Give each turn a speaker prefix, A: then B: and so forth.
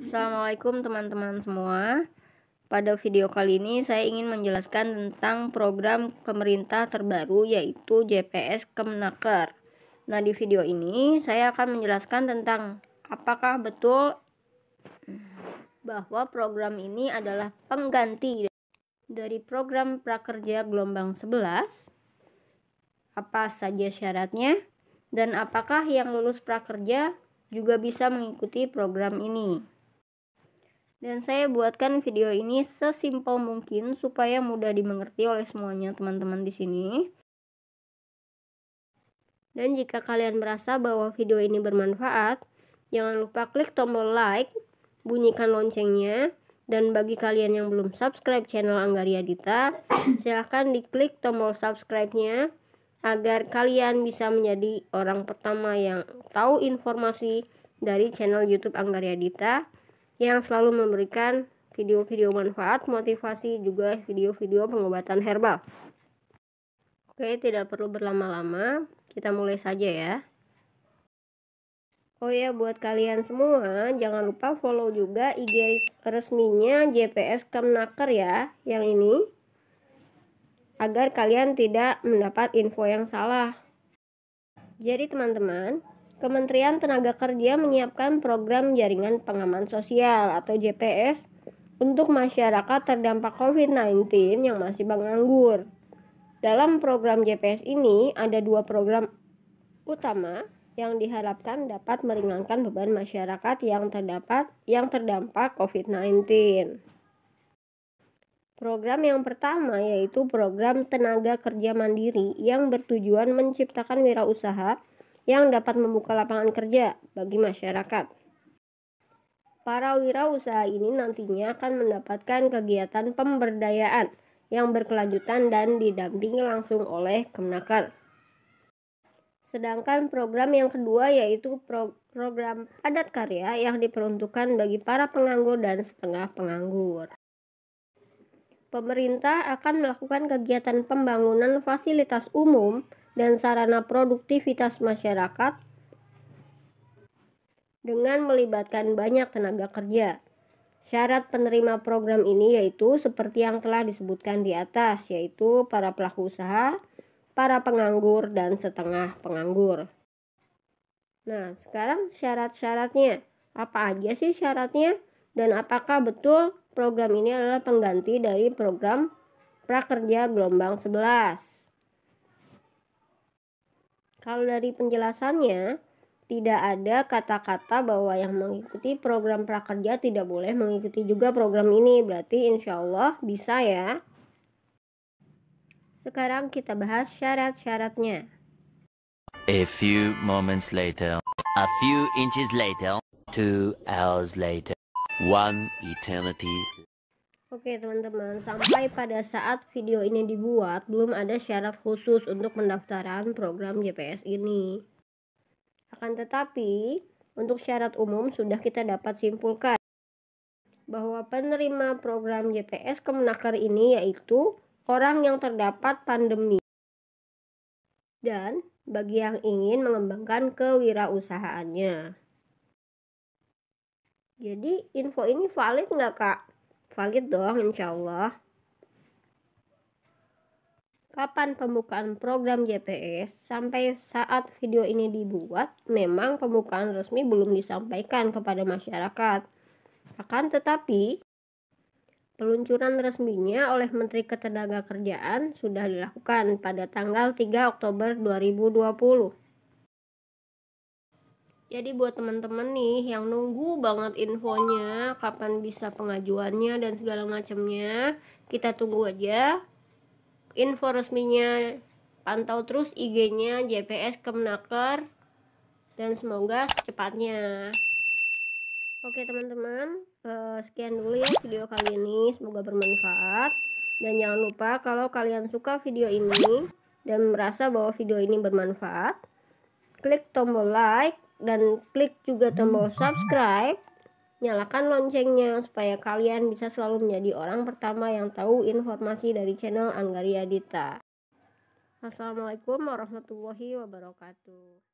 A: Assalamualaikum teman-teman semua. Pada video kali ini saya ingin menjelaskan tentang program pemerintah terbaru yaitu JPS Kemenaker Nah, di video ini saya akan menjelaskan tentang apakah betul bahwa program ini adalah pengganti dari program prakerja gelombang 11. Apa saja syaratnya dan apakah yang lulus prakerja juga bisa mengikuti program ini? Dan saya buatkan video ini sesimpel mungkin supaya mudah dimengerti oleh semuanya teman-teman di sini. Dan jika kalian merasa bahwa video ini bermanfaat, jangan lupa klik tombol like, bunyikan loncengnya, dan bagi kalian yang belum subscribe channel Anggaria Dita, silahkan diklik tombol subscribe-nya agar kalian bisa menjadi orang pertama yang tahu informasi dari channel YouTube Anggaria Dita yang selalu memberikan video-video manfaat, motivasi, juga video-video pengobatan herbal. Oke, tidak perlu berlama-lama, kita mulai saja ya. Oh ya, buat kalian semua, jangan lupa follow juga IG resminya JPS Kemnaker ya, yang ini. Agar kalian tidak mendapat info yang salah. Jadi teman-teman, Kementerian Tenaga Kerja menyiapkan program jaringan pengaman sosial atau JPS untuk masyarakat terdampak COVID-19 yang masih menganggur. Dalam program JPS ini ada dua program utama yang diharapkan dapat meringankan beban masyarakat yang terdapat yang terdampak COVID-19. Program yang pertama yaitu program tenaga kerja mandiri yang bertujuan menciptakan wirausaha usaha yang dapat membuka lapangan kerja bagi masyarakat. Para wirausaha ini nantinya akan mendapatkan kegiatan pemberdayaan yang berkelanjutan dan didampingi langsung oleh Kemnaker. Sedangkan program yang kedua yaitu pro program padat karya yang diperuntukkan bagi para penganggur dan setengah penganggur. Pemerintah akan melakukan kegiatan pembangunan fasilitas umum dan sarana produktivitas masyarakat dengan melibatkan banyak tenaga kerja. Syarat penerima program ini yaitu seperti yang telah disebutkan di atas, yaitu para pelaku usaha, para penganggur, dan setengah penganggur. Nah, sekarang syarat-syaratnya. Apa aja sih syaratnya? Dan apakah betul program ini adalah pengganti dari program Prakerja Gelombang 11? Kalau dari penjelasannya, tidak ada kata-kata bahwa yang mengikuti program prakerja tidak boleh mengikuti juga program ini. Berarti insya Allah bisa ya. Sekarang kita bahas syarat-syaratnya. A few moments later, a few inches later, two hours later, one eternity Oke teman-teman, sampai pada saat video ini dibuat, belum ada syarat khusus untuk pendaftaran program JPS ini. Akan tetapi, untuk syarat umum sudah kita dapat simpulkan bahwa penerima program JPS Kemenaker ini yaitu orang yang terdapat pandemi dan bagi yang ingin mengembangkan kewirausahaannya. Jadi info ini valid nggak kak? valid dong insya Allah kapan pembukaan program JPS sampai saat video ini dibuat, memang pembukaan resmi belum disampaikan kepada masyarakat. Akan tetapi, peluncuran resminya oleh Menteri Ketenagakerjaan sudah dilakukan pada tanggal 3 Oktober 2020. Jadi buat teman-teman nih yang nunggu banget infonya, kapan bisa pengajuannya dan segala macamnya, kita tunggu aja info resminya. Pantau terus IG-nya JPS Kemnaker dan semoga secepatnya. Oke teman-teman, eh, sekian dulu ya video kali ini. Semoga bermanfaat. Dan jangan lupa kalau kalian suka video ini dan merasa bahwa video ini bermanfaat, klik tombol like dan klik juga tombol subscribe nyalakan loncengnya supaya kalian bisa selalu menjadi orang pertama yang tahu informasi dari channel Anggaria Dita. Assalamualaikum warahmatullahi wabarakatuh.